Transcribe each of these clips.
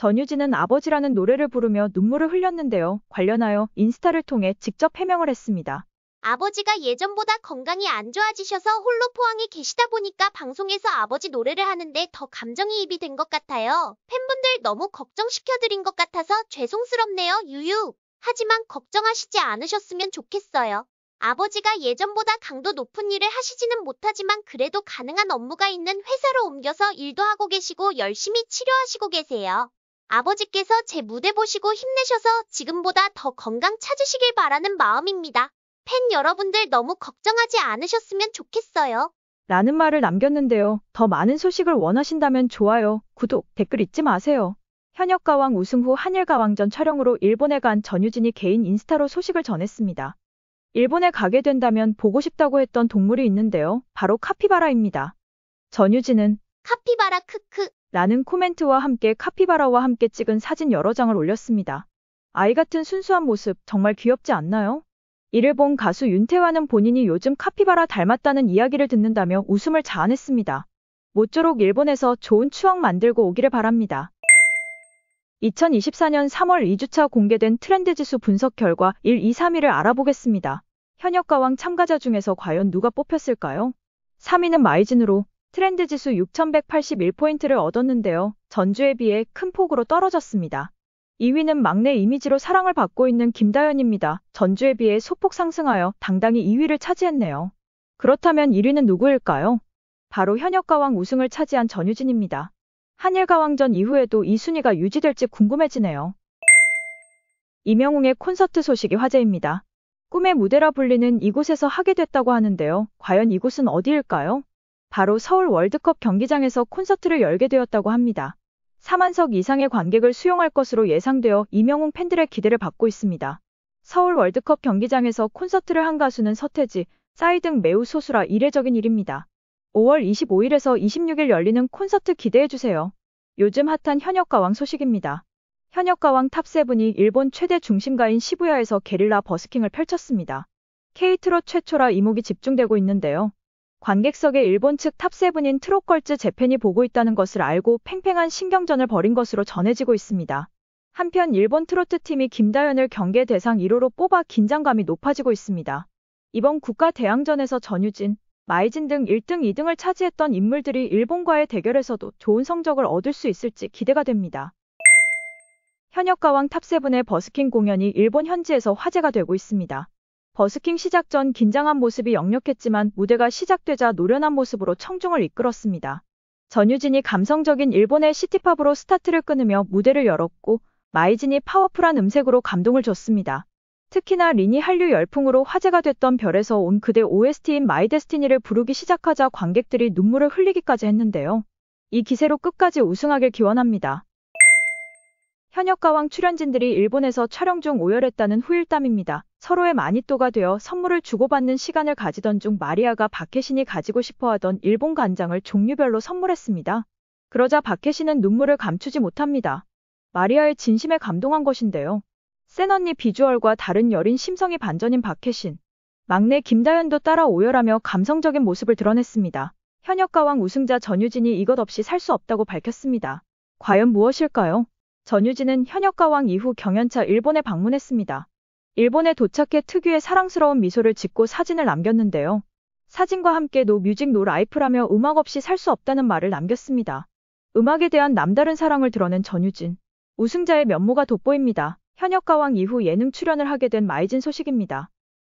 전유진은 아버지라는 노래를 부르며 눈물을 흘렸는데요. 관련하여 인스타를 통해 직접 해명을 했습니다. 아버지가 예전보다 건강이 안 좋아지셔서 홀로 포항에 계시다 보니까 방송에서 아버지 노래를 하는데 더 감정이입이 된 것 같아요. 팬분들 너무 걱정시켜드린 것 같아서 죄송스럽네요, 유유. 하지만 걱정하시지 않으셨으면 좋겠어요. 아버지가 예전보다 강도 높은 일을 하시지는 못하지만 그래도 가능한 업무가 있는 회사로 옮겨서 일도 하고 계시고 열심히 치료하시고 계세요. 아버지께서 제 무대 보시고 힘내셔서 지금보다 더 건강 찾으시길 바라는 마음입니다. 팬 여러분들 너무 걱정하지 않으셨으면 좋겠어요. 라는 말을 남겼는데요. 더 많은 소식을 원하신다면 좋아요, 구독, 댓글 잊지 마세요. 현역 가왕 우승 후 한일 가왕전 촬영으로 일본에 간 전유진이 개인 인스타로 소식을 전했습니다. 일본에 가게 된다면 보고 싶다고 했던 동물이 있는데요. 바로 카피바라입니다. 전유진은 카피바라 크크 라는 코멘트와 함께 카피바라와 함께 찍은 사진 여러 장을 올렸습니다. 아이 같은 순수한 모습 정말 귀엽지 않나요? 이를 본 가수 윤태환은 본인이 요즘 카피바라 닮았다는 이야기를 듣는다며 웃음을 자아냈습니다. 모쪼록 일본에서 좋은 추억 만들고 오기를 바랍니다. 2024년 3월 2주차 공개된 트렌드 지수 분석 결과 1, 2, 3위를 알아보겠습니다. 현역 가왕 참가자 중에서 과연 누가 뽑혔을까요? 3위는 마이진으로 트렌드 지수 6,181포인트를 얻었는데요. 전주에 비해 큰 폭으로 떨어졌습니다. 2위는 막내 이미지로 사랑을 받고 있는 김다현입니다. 전주에 비해 소폭 상승하여 당당히 2위를 차지했네요. 그렇다면 1위는 누구일까요? 바로 현역 가왕 우승을 차지한 전유진입니다. 한일 가왕전 이후에도 이 순위가 유지될지 궁금해지네요. 이명웅의 콘서트 소식이 화제입니다. 꿈의 무대라 불리는 이곳에서 하게 됐다고 하는데요. 과연 이곳은 어디일까요? 바로 서울 월드컵 경기장에서 콘서트를 열게 되었다고 합니다. 4만석 이상의 관객을 수용할 것으로 예상되어 이명웅 팬들의 기대를 받고 있습니다. 서울 월드컵 경기장에서 콘서트를 한 가수는 서태지, 싸이 등 매우 소수라 이례적인 일입니다. 5월 25일에서 26일 열리는 콘서트 기대해주세요. 요즘 핫한 현역 가왕 소식입니다. 현역 가왕 탑세븐이 일본 최대 중심가인 시부야에서 게릴라 버스킹을 펼쳤습니다. 케이트로 최초라 이목이 집중되고 있는데요. 관객석에 일본 측 탑세븐인 트롯걸즈 재팬이 보고 있다는 것을 알고 팽팽한 신경전을 벌인 것으로 전해지고 있습니다. 한편 일본 트로트 팀이 김다현을 경계 대상 1호로 뽑아 긴장감이 높아지고 있습니다. 이번 국가 대항전에서 전유진, 마이진 등 1등, 2등을 차지했던 인물들이 일본과의 대결에서도 좋은 성적을 얻을 수 있을지 기대가 됩니다. 현역 가왕 탑세븐의 버스킹 공연이 일본 현지에서 화제가 되고 있습니다. 버스킹 시작 전 긴장한 모습이 역력했지만 무대가 시작되자 노련한 모습으로 청중을 이끌었습니다. 전유진이 감성적인 일본의 시티팝으로 스타트를 끊으며 무대를 열었고 마이진이 파워풀한 음색으로 감동을 줬습니다. 특히나 린이 한류 열풍으로 화제가 됐던 별에서 온 그대 OST인 마이 데스티니를 부르기 시작하자 관객들이 눈물을 흘리기까지 했는데요. 이 기세로 끝까지 우승하길 기원합니다. 현역 가왕 출연진들이 일본에서 촬영 중 오열했다는 후일담입니다. 서로의 마니또가 되어 선물을 주고받는 시간을 가지던 중 마리아가 박해신이 가지고 싶어하던 일본 간장을 종류별로 선물했습니다. 그러자 박해신은 눈물을 감추지 못합니다. 마리아의 진심에 감동한 것인데요. 센 언니 비주얼과 다른 여린 심성이 반전인 박해신. 막내 김다현도 따라 오열하며 감성적인 모습을 드러냈습니다. 현역가왕 우승자 전유진이 이것 없이 살 수 없다고 밝혔습니다. 과연 무엇일까요? 전유진은 현역가왕 이후 경연차 일본에 방문했습니다. 일본에 도착해 특유의 사랑스러운 미소를 짓고 사진을 남겼는데요. 사진과 함께 노 뮤직 노 라이프라며 음악 없이 살 수 없다는 말을 남겼습니다. 음악에 대한 남다른 사랑을 드러낸 전유진. 우승자의 면모가 돋보입니다. 현역가왕 이후 예능 출연을 하게 된 마이진 소식입니다.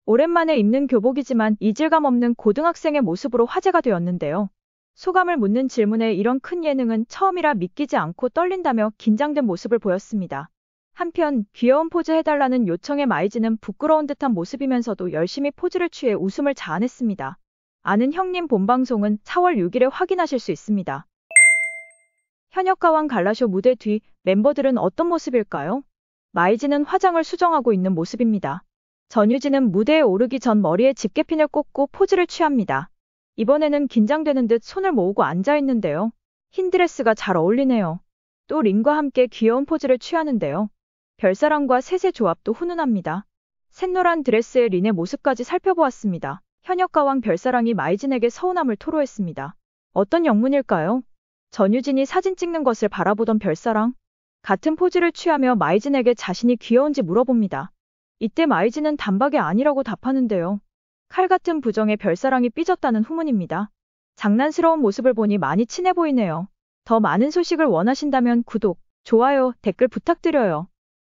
오랜만에 입는 교복이지만 이질감 없는 고등학생의 모습으로 화제가 되었는데요. 소감을 묻는 질문에 이런 큰 예능은 처음이라 믿기지 않고 떨린다며 긴장된 모습을 보였습니다. 한편 귀여운 포즈 해달라는 요청에 마이지는 부끄러운 듯한 모습이면서도 열심히 포즈를 취해 웃음을 자아냈습니다. 아는 형님 본방송은 4월 6일에 확인하실 수 있습니다. 현역가왕 갈라쇼 무대 뒤 멤버들은 어떤 모습일까요? 마이지는 화장을 수정하고 있는 모습입니다. 전유진은 무대에 오르기 전 머리에 집게핀을 꽂고 포즈를 취합니다. 이번에는 긴장되는 듯 손을 모으고 앉아있는데요. 흰 드레스가 잘 어울리네요. 또링과 함께 귀여운 포즈를 취하는데요. 별사랑과 셋의 조합도 훈훈합니다. 샛노란 드레스의 린의 모습까지 살펴보았습니다. 현역가왕 별사랑이 마이진에게 서운함을 토로했습니다. 어떤 영문일까요? 전유진이 사진 찍는 것을 바라보던 별사랑. 같은 포즈를 취하며 마이진에게 자신이 귀여운지 물어봅니다. 이때 마이진은 단박에 아니라고 답하는데요. 칼 같은 부정에 별사랑이 삐졌다는 후문입니다. 장난스러운 모습을 보니 많이 친해 보이네요. 더 많은 소식을 원하신다면 구독, 좋아요, 댓글 부탁드려요.